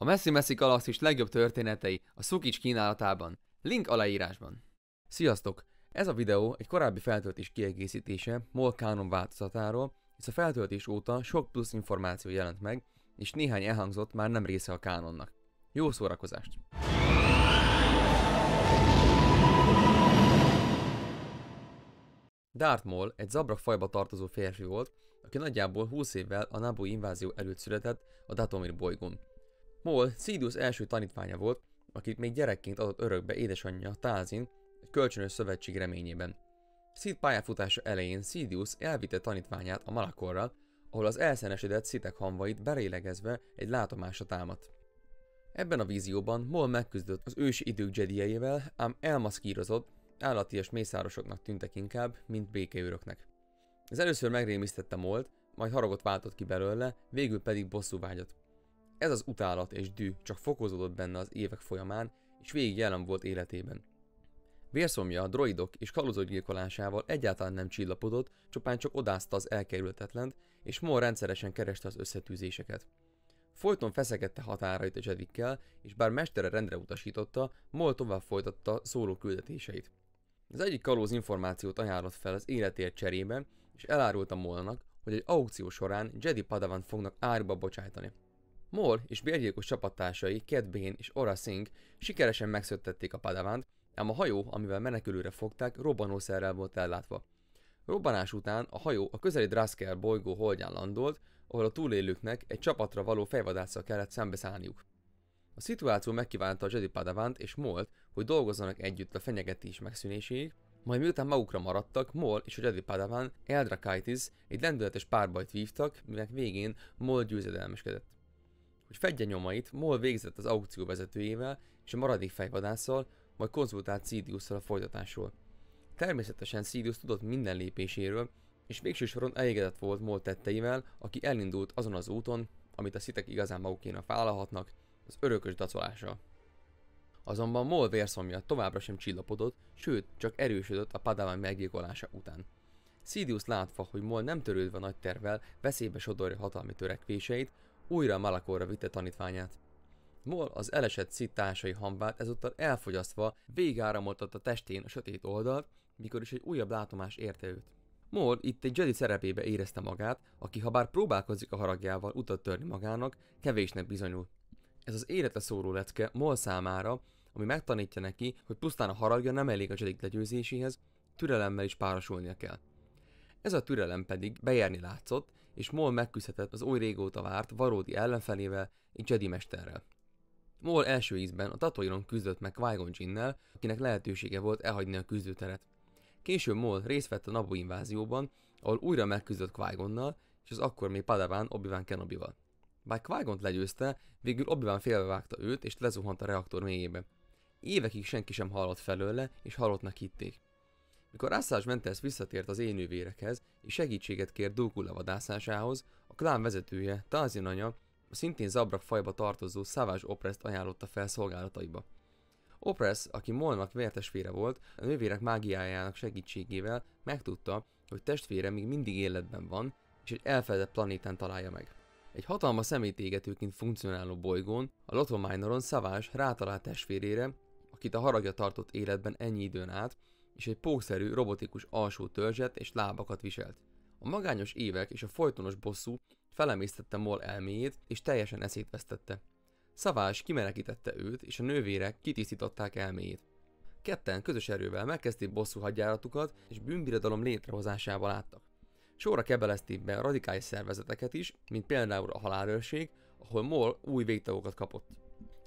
A Messi-Messi Messi galaxis legjobb történetei a Szukics kínálatában. Link aláírásban. Sziasztok! Ez a videó egy korábbi feltöltés kiegészítése MOL Canon változatáról, hisz a feltöltés óta sok plusz információ jelent meg, és néhány elhangzott már nem része a Canonnak. Jó szórakozást! Darth Maul egy zabrak fajba tartozó férfi volt, aki nagyjából 20 évvel a Naboo invázió előtt született a Datomir bolygón, Mól Szídusz első tanítványa volt, akit még gyerekként adott örökbe édesanyja Tázin egy kölcsönös szövetség reményében. Szid pályafutása elején Szídius elvitte tanítványát a Malakorral, ahol az elszenesedett szitek hanvait berélegezve egy látomásra támadt. Ebben a vízióban Mol megküzdött az ősi idők jediejével, ám elmaszkírozott, állatias mészárosoknak tűntek inkább, mint békeőröknek. Ez először megrémisztette Molt, majd haragot váltott ki belőle, végül pedig bosszú vágyott. Ez az utálat és dű csak fokozódott benne az évek folyamán, és végig jelen volt életében. Vérszomja a droidok és kalózok gyilkolásával egyáltalán nem csillapodott, csupán csak odázta az elkerülhetetlent, és Mor rendszeresen kereste az összetűzéseket. Folyton feszegette határait a Jedikkel, és bár mestere rendre utasította, Moll tovább folytatta szóló küldetéseit. Az egyik kalóz információt ajánlott fel az életért cserébe, és elárulta Molnak, hogy egy aukció során Jedi Padawan fognak árba bocsájtani. Mol és bérgyilkos csapattársai Cat Bane és Ora sikeresen megszöttették a padavánt, ám a hajó, amivel menekülőre fogták, robbanószerrel volt ellátva. Robbanás után a hajó a közeli Drasker bolygó holdján landolt, ahol a túlélőknek egy csapatra való fejvadásszal kellett szembeszállniuk. A szituáció megkívánta a Jedi Padavant és Molt, hogy dolgozzanak együtt a fenyegetés megszűnéséig, majd miután magukra maradtak, Mol és a Jedi Padawan Eldrakaitis egy lendületes párbajt vívtak, minek végén Mol győzedelmeskedett hogy fedje nyomait, Mol végzett az aukció vezetőjével és a maradék fejvadásszal, majd konzultált Sidiousszal a folytatásról. Természetesen Sidious tudott minden lépéséről, és végső soron elégedett volt Mol tetteivel, aki elindult azon az úton, amit a szitek igazán magukénak vállalhatnak, az örökös dacolása. Azonban Mol vérszomja továbbra sem csillapodott, sőt, csak erősödött a padáván meggyilkolása után. Sidious látva, hogy Mol nem törődve nagy tervel veszélybe sodorja hatalmi törekvéseit, újra Malakorra vitte tanítványát. Mol az elesett szitásai hambát ezúttal elfogyasztva a testén a sötét oldalt, mikor is egy újabb látomás érte őt. Mol itt egy Jedi szerepébe érezte magát, aki ha bár próbálkozik a haragjával utat törni magának, kevésnek bizonyul. Ez az élete szóró lecke Mol számára, ami megtanítja neki, hogy pusztán a haragja nem elég a Jedi legyőzéséhez, türelemmel is párosulnia kell. Ez a türelem pedig bejárni látszott, és Mol megküzdhetett az oly régóta várt valódi ellenfelével, egy Jedi mesterrel. Mol első ízben a Tatooinon küzdött meg qui akinek lehetősége volt elhagyni a küzdőteret. Később Mol részt vett a Nabu invázióban, ahol újra megküzdött qui és az akkor még Padawan Obi-Wan Kenobi-val. Bár qui legyőzte, végül Obi-Wan félbevágta őt és lezuhant a reaktor mélyébe. Évekig senki sem hallott felőle, és halottnak hitték. Mikor Assage Mentes visszatért az énővérekhez és segítséget kért Dókula vadászásához, a klán vezetője, Tazin anya, a szintén zabrak fajba tartozó Savage Opresszt ajánlotta fel szolgálataiba. Opress, aki Molnak vértesvére volt, a nővérek mágiájának segítségével megtudta, hogy testvére még mindig életben van, és egy elfedett planétán találja meg. Egy hatalmas szemétégetőként funkcionáló bolygón, a Lotto Minoron Savage rátalált testvérére, akit a haragja tartott életben ennyi időn át, és egy pókszerű, robotikus alsó törzset és lábakat viselt. A magányos évek és a folytonos bosszú felemésztette Mol elméjét, és teljesen eszét vesztette. Szavás kimenekítette őt, és a nővérek kitisztították elméjét. Ketten közös erővel megkezdték bosszú hadjáratukat, és bűnbirodalom létrehozásával láttak. Sorra kebelezték be a radikális szervezeteket is, mint például a halálőrség, ahol Mol új végtagokat kapott.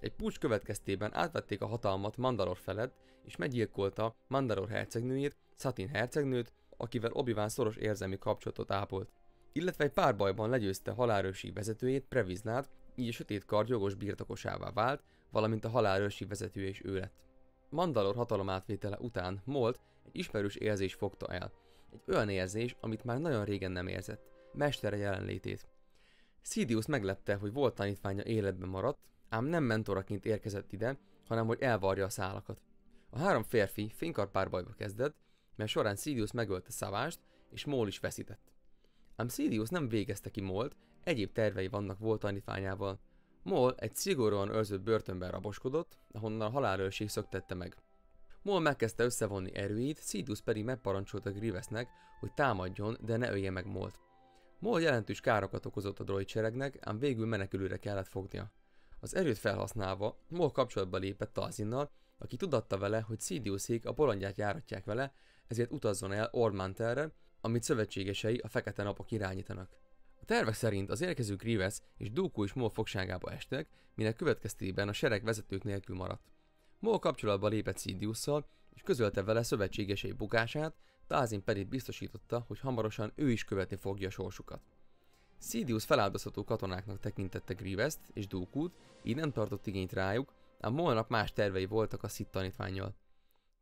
Egy pucs következtében átvették a hatalmat Mandalor felett, és meggyilkolta Mandalor hercegnőjét, Satin hercegnőt, akivel obi szoros érzelmi kapcsolatot ápolt. Illetve egy párbajban legyőzte halálősi vezetőjét, Previznát, így a sötét kard jogos birtokosává vált, valamint a halálősi vezetője is ő lett. Mandalor hatalomátvétele után Molt egy ismerős érzés fogta el. Egy olyan érzés, amit már nagyon régen nem érzett. Mestere jelenlétét. Sidious meglepte, hogy volt tanítványa életben maradt, ám nem mentoraként érkezett ide, hanem hogy elvarja a szálakat. A három férfi fénykar párbajba kezdett, mert során Sidious megölte Szavást, és Mól is veszített. Ám Sidious nem végezte ki Mólt, egyéb tervei vannak volt tanítványával. Mól egy szigorúan őrzött börtönben raboskodott, ahonnan a halálőrség szöktette meg. Mól megkezdte összevonni erőit, Sidious pedig megparancsolta Grivesnek, hogy támadjon, de ne ölje meg Mólt. Mól jelentős károkat okozott a droid seregnek, ám végül menekülőre kellett fognia. Az erőt felhasználva, Mól kapcsolatba lépett Talzinnal, aki tudatta vele, hogy Sidiosék a bolondját járatják vele, ezért utazzon el Ormantelre, amit szövetségesei a Fekete Napok irányítanak. A tervek szerint az érkező Grievous és Dooku is Maul fogságába estek, minek következtében a sereg vezetők nélkül maradt. Maul kapcsolatba lépett Sidiousszal, és közölte vele szövetségesei bukását, Tázin pedig biztosította, hogy hamarosan ő is követni fogja sorsukat. Sidious feláldozható katonáknak tekintette grievous és Dooku-t, így nem tartott igényt rájuk, a Molnak más tervei voltak a Sith tanítványjal.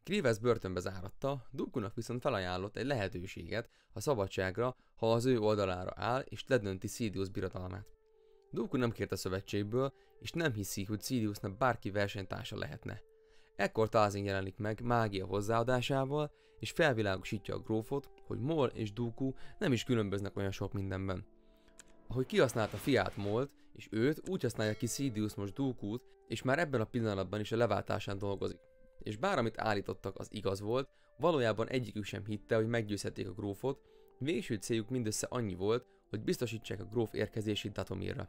Krivesz börtönbe záratta, Dukunak viszont felajánlott egy lehetőséget a szabadságra, ha az ő oldalára áll és ledönti Sidious birodalmát. Dooku nem kért a szövetségből, és nem hiszi, hogy Sidiousnak bárki versenytársa lehetne. Ekkor Tázin jelenik meg mágia hozzáadásával, és felvilágosítja a grófot, hogy Mol és Dooku nem is különböznek olyan sok mindenben. Ahogy kihasználta fiát Molt, és őt úgy használja ki Sidious most dooku és már ebben a pillanatban is a leváltásán dolgozik. És bár amit állítottak az igaz volt, valójában egyikük sem hitte, hogy meggyőzhetik a grófot, végső céljuk mindössze annyi volt, hogy biztosítsák a gróf érkezését Datomirra.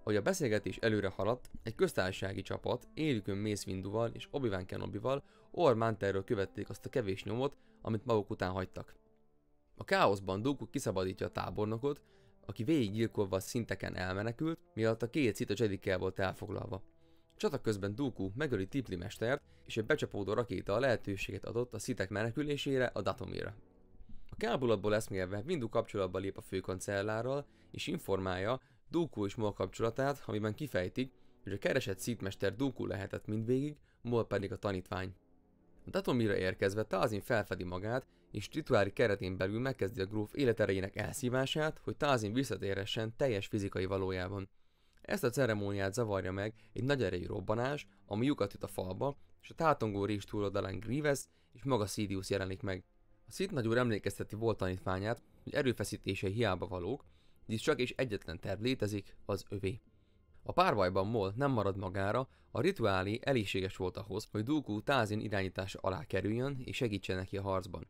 Ahogy a beszélgetés előre haladt, egy köztársasági csapat élükön Mace és Obi-Wan Kenobi-val Ormánterről követték azt a kevés nyomot, amit maguk után hagytak. A káoszban Dooku kiszabadítja a tábornokot, aki végiggyilkolva a szinteken elmenekült, miatt a két a Jedikkel volt elfoglalva. Csata közben Dooku megöli Tipli mestert, és egy becsapódó rakéta a lehetőséget adott a szitek menekülésére a Datomira. A kábulatból eszmélve Windu kapcsolatba lép a főkancellárral, és informálja Dooku és Mol kapcsolatát, amiben kifejtik, hogy a keresett szitmester Dooku lehetett mindvégig, Mol pedig a tanítvány. A Datomira érkezve Tazin felfedi magát, és titulári keretén belül megkezdi a gróf életerejének elszívását, hogy Tázin visszatérhessen teljes fizikai valójában. Ezt a ceremóniát zavarja meg egy nagy erejű robbanás, ami lyukat a falba, és a tátongó rés túloldalán Grievous és maga Sidious jelenik meg. A Sith nagyúr emlékezteti volt tanítványát, hogy erőfeszítései hiába valók, így csak és egyetlen terv létezik, az övé. A párbajban Mol nem marad magára, a rituálé elégséges volt ahhoz, hogy Dooku Tázin irányítása alá kerüljön és segítsen neki a harcban.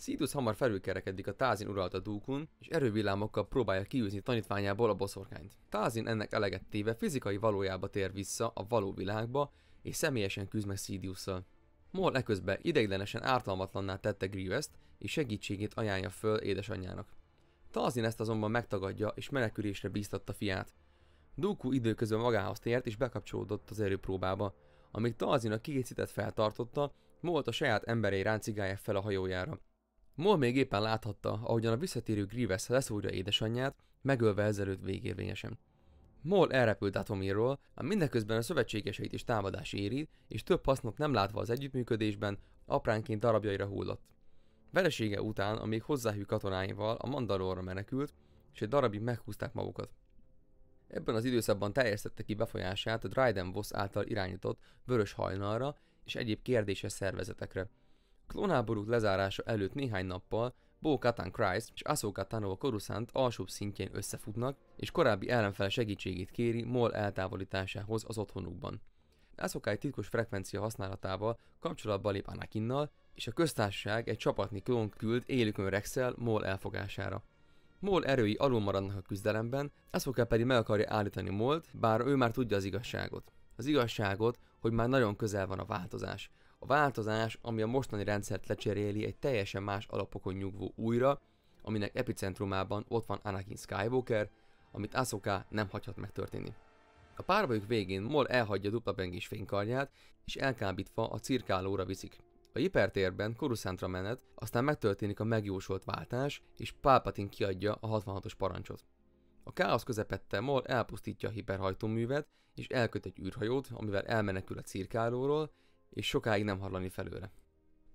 Szídusz hamar felülkerekedik a Tázin uralta dúkun, és erővillámokkal próbálja kiűzni tanítványából a boszorkányt. Tázin ennek eleget téve fizikai valójába tér vissza a való világba, és személyesen küzd meg Sidiousszal. Mol eközben ideiglenesen ártalmatlanná tette Grievest, és segítségét ajánlja föl édesanyjának. Tazin ezt azonban megtagadja, és menekülésre bíztatta fiát. Dooku időközben magához tért, és bekapcsolódott az erőpróbába. Amíg Tazin a két szitet feltartotta, Molt a saját emberei ráncigálja fel a hajójára. Mol még éppen láthatta, ahogyan a visszatérő Grievous leszúrja édesanyját, megölve ezelőtt végérvényesen. Mol elrepült Atomirról, a mindeközben a szövetségeseit is támadás éri, és több hasznot nem látva az együttműködésben, apránként darabjaira hullott. Veresége után a még hozzáhű katonáival a Mandalorra menekült, és egy darabig meghúzták magukat. Ebben az időszakban teljesítette ki befolyását a Dryden Voss által irányított vörös hajnalra és egyéb kérdéses szervezetekre, Klónáborúk lezárása előtt néhány nappal Bo Katan Christ és Ahsoka Tano Coruscant alsóbb szintjén összefutnak, és korábbi ellenfel segítségét kéri Mol eltávolításához az otthonukban. Ahsoka egy titkos frekvencia használatával kapcsolatba lép Anakinnal, és a köztársaság egy csapatnyi klón küld élükön Rexel Mol elfogására. Mol erői alul maradnak a küzdelemben, Ahsoka pedig meg akarja állítani Molt, bár ő már tudja az igazságot. Az igazságot, hogy már nagyon közel van a változás. A változás, ami a mostani rendszert lecseréli egy teljesen más alapokon nyugvó újra, aminek epicentrumában ott van Anakin Skywalker, amit Ahsoka nem hagyhat megtörténni. A párbajuk végén Mol elhagyja dupla bengis fénykarját, és elkábítva a cirkálóra viszik. A hipertérben Coruscantra menet, aztán megtörténik a megjósolt váltás, és Palpatine kiadja a 66-os parancsot. A káosz közepette Mol elpusztítja a hiperhajtóművet, és elköt egy űrhajót, amivel elmenekül a cirkálóról, és sokáig nem hallani felőle.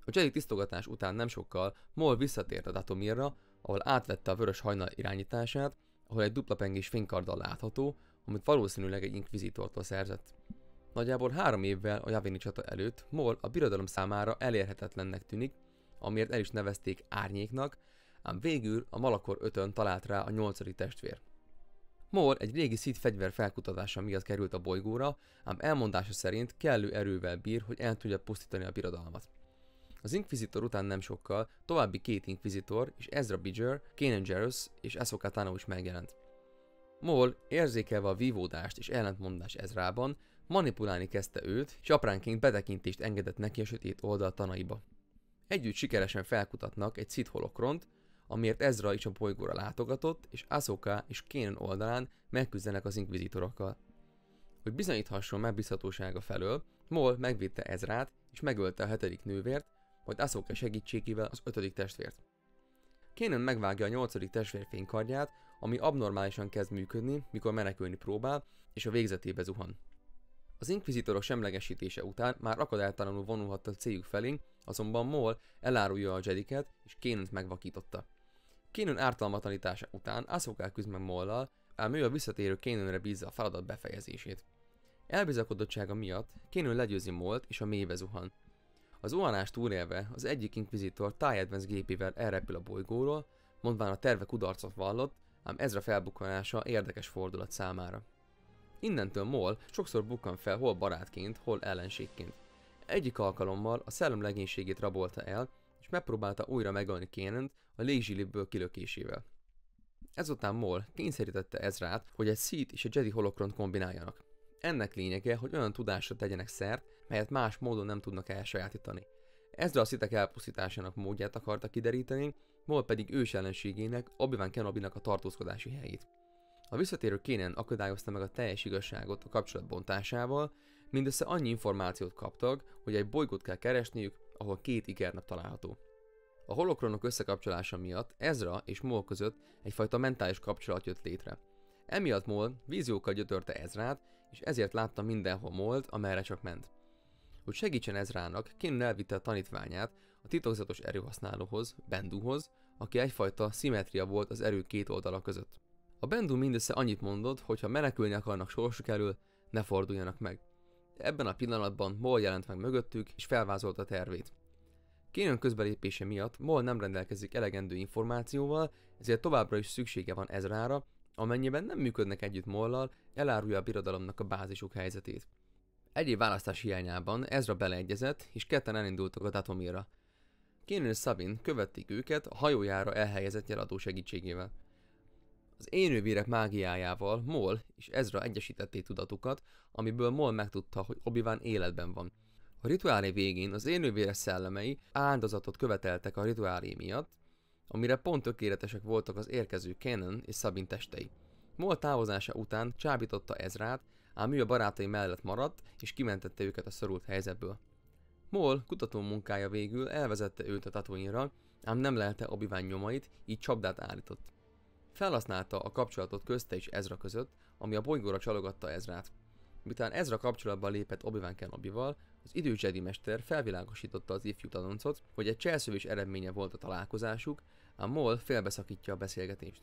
A Jedi tisztogatás után nem sokkal Mol visszatért a Datomirra, ahol átvette a vörös hajnal irányítását, ahol egy dupla pengés fénykarddal látható, amit valószínűleg egy inkvizitortól szerzett. Nagyjából három évvel a Javini csata előtt Mol a birodalom számára elérhetetlennek tűnik, amiért el is nevezték árnyéknak, ám végül a Malakor ötön talált rá a nyolcadik testvér. Mor egy régi szit fegyver felkutatása miatt került a bolygóra, ám elmondása szerint kellő erővel bír, hogy el tudja pusztítani a birodalmat. Az Inquisitor után nem sokkal további két Inquisitor és Ezra Bidger, Kanan Jarrus és Ahsoka Tano is megjelent. Mol érzékelve a vívódást és ellentmondást Ezrában, manipulálni kezdte őt, és apránként betekintést engedett neki a sötét oldal tanaiba. Együtt sikeresen felkutatnak egy szitholokront, amiért Ezra is a bolygóra látogatott, és Ahsoka és Kanan oldalán megküzdenek az inkvizitorokkal. Hogy bizonyíthasson megbízhatósága felől, Mol megvédte Ezrát, és megölte a hetedik nővért, majd Ahsoka segítségével az ötödik testvért. Kanan megvágja a nyolcadik testvér fénykardját, ami abnormálisan kezd működni, mikor menekülni próbál, és a végzetébe zuhan. Az inkvizitorok semlegesítése után már akadálytalanul vonulhat a céljuk felé, azonban Mol elárulja a Jediket, és Kénent megvakította. Kénön ártalmatlanítása után Asuka küzd meg Mollal, ám ő a visszatérő Kénönre bízza a feladat befejezését. Elbizakodottsága miatt Kénön legyőzi Molt és a mélybe zuhan. Az óhanást túlélve az egyik inquisitor TIE Advance gépével elrepül a bolygóról, mondván a terve kudarcot vallott, ám ezra felbukkanása érdekes fordulat számára. Innentől Mol sokszor bukkan fel hol barátként, hol ellenségként. Egyik alkalommal a szellem legénységét rabolta el, és megpróbálta újra megölni Kénent, a légzsilibből kilökésével. Ezután Mol kényszerítette Ezrát, hogy egy Seed és egy Jedi holokront kombináljanak. Ennek lényege, hogy olyan tudásra tegyenek szert, melyet más módon nem tudnak elsajátítani. Ezra a szitek elpusztításának módját akarta kideríteni, Mol pedig ős ellenségének, Obi-Wan Kenobinak a tartózkodási helyét. A visszatérő Kénen akadályozta meg a teljes igazságot a kapcsolat bontásával, mindössze annyi információt kaptak, hogy egy bolygót kell keresniük, ahol két ikernap található. A holokronok összekapcsolása miatt Ezra és Mol között egyfajta mentális kapcsolat jött létre. Emiatt Mol víziókkal gyötörte Ezrát, és ezért látta mindenhol Molt, amerre csak ment. Hogy segítsen Ezrának, Kinn elvitte a tanítványát a titokzatos erőhasználóhoz, Benduhoz, aki egyfajta szimetria volt az erő két oldala között. A Bendu mindössze annyit mondott, hogy ha menekülni akarnak sorsuk elől, ne forduljanak meg. Ebben a pillanatban Mol jelent meg mögöttük, és felvázolta tervét. Kénon közbelépése miatt MOL nem rendelkezik elegendő információval, ezért továbbra is szüksége van Ezrára, amennyiben nem működnek együtt Mollal, elárulja a birodalomnak a bázisuk helyzetét. Egyéb választás hiányában Ezra beleegyezett, és ketten elindultak a Datomira. Kénon és Sabin követték őket a hajójára elhelyezett jeladó segítségével. Az énővérek mágiájával Mol és Ezra egyesítették tudatukat, amiből Mol megtudta, hogy obi életben van – a rituálé végén az élővére szellemei áldozatot követeltek a rituálé miatt, amire pont tökéletesek voltak az érkező Kenan és Sabin testei. Mol távozása után csábította Ezrát, ám ő a barátai mellett maradt, és kimentette őket a szorult helyzetből. Mol kutató munkája végül elvezette őt a tatooine ám nem lelte obi nyomait, így csapdát állított. Felhasználta a kapcsolatot közte és Ezra között, ami a bolygóra csalogatta Ezrát. Miután Ezra kapcsolatban lépett Obi-Wan kenobi az idő Jedi mester felvilágosította az ifjú tanoncot, hogy egy cselszövés eredménye volt a találkozásuk, a Maul félbeszakítja a beszélgetést.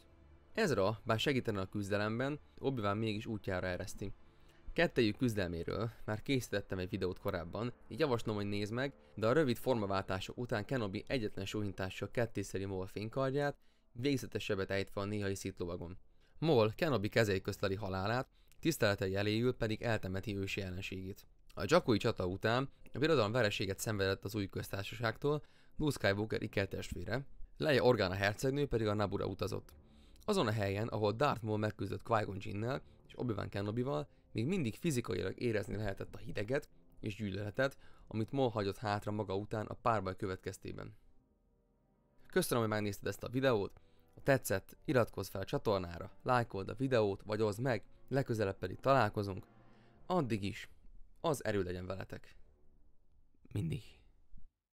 Ezra, bár segítene a küzdelemben, obi mégis útjára ereszti. Kettejük küzdelméről már készítettem egy videót korábban, így javaslom, hogy nézd meg, de a rövid formaváltása után Kenobi egyetlen sóhintással kettészeri Maul fénykardját, sebet ejtve a néhai szitlovagon. Mol Kenobi kezei közteli halálát, tiszteletei eléül pedig eltemeti ősi ellenségét. A Jakui csata után a birodalom vereséget szenvedett az új köztársaságtól, Luke Skywalker Iker testvére, Leia Organa hercegnő pedig a Nabura utazott. Azon a helyen, ahol Darth Maul megküzdött Qui-Gon Jinnel és Obi-Wan Kenobi-val, még mindig fizikailag érezni lehetett a hideget és gyűlöletet, amit Maul hagyott hátra maga után a párbaj következtében. Köszönöm, hogy megnézted ezt a videót, ha tetszett, iratkozz fel a csatornára, lájkold a videót, vagy oszd meg, legközelebb pedig találkozunk. Addig is, az erő legyen veletek. Mindig.